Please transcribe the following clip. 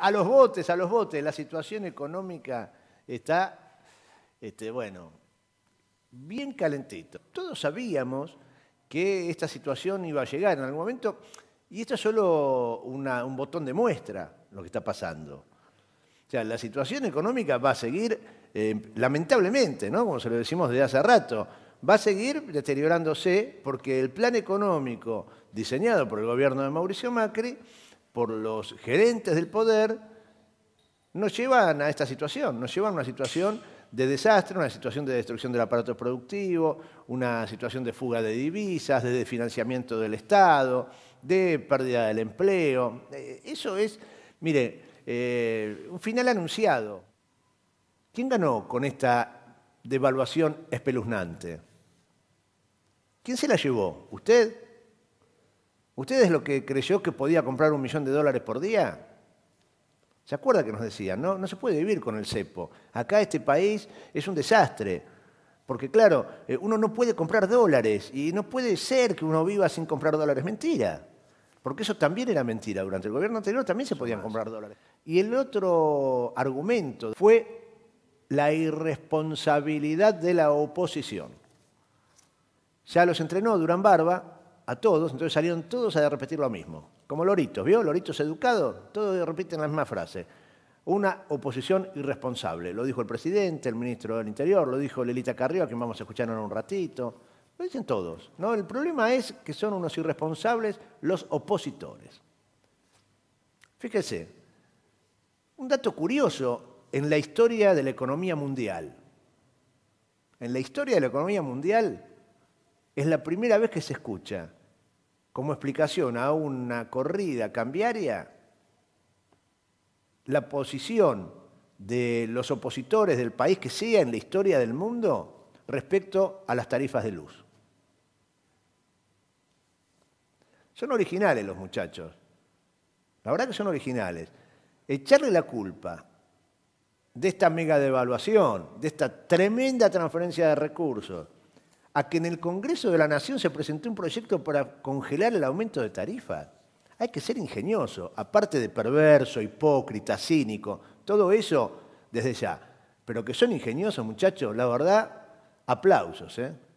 a los botes, a los botes, la situación económica está, este, bueno, bien calentito. Todos sabíamos que esta situación iba a llegar en algún momento, y esto es solo un botón de muestra lo que está pasando. O sea, la situación económica va a seguir, eh, lamentablemente, ¿no? como se lo decimos desde hace rato, va a seguir deteriorándose porque el plan económico diseñado por el gobierno de Mauricio Macri por los gerentes del poder nos llevan a esta situación, nos llevan a una situación de desastre, una situación de destrucción del aparato productivo, una situación de fuga de divisas, de desfinanciamiento del Estado, de pérdida del empleo. Eh, eso es, mire, eh, un final anunciado. ¿Quién ganó con esta devaluación espeluznante? ¿Quién se la llevó? ¿Usted? ¿Ustedes lo que creyó que podía comprar un millón de dólares por día? ¿Se acuerda que nos decían? No, no se puede vivir con el cepo. Acá este país es un desastre. Porque claro, eh, uno no puede comprar dólares y no puede ser que uno viva sin comprar dólares. Mentira. Porque eso también era mentira. Durante el gobierno anterior también se podían comprar dólares. Y el otro argumento fue la irresponsabilidad de la oposición. Ya los entrenó Durán Barba a todos, entonces salieron todos a repetir lo mismo. Como loritos, ¿vio? Loritos educados, todos repiten la misma frase. Una oposición irresponsable. Lo dijo el presidente, el ministro del Interior, lo dijo Lelita Carrió, a quien vamos a escuchar en un ratito. Lo dicen todos. ¿no? El problema es que son unos irresponsables los opositores. Fíjese, un dato curioso en la historia de la economía mundial. En la historia de la economía mundial es la primera vez que se escucha como explicación a una corrida cambiaria la posición de los opositores del país que sea en la historia del mundo respecto a las tarifas de luz. Son originales los muchachos. La verdad que son originales. Echarle la culpa de esta mega devaluación, de esta tremenda transferencia de recursos, a que en el Congreso de la Nación se presentó un proyecto para congelar el aumento de tarifas. Hay que ser ingenioso, aparte de perverso, hipócrita, cínico, todo eso desde ya. Pero que son ingeniosos, muchachos, la verdad, aplausos. ¿eh?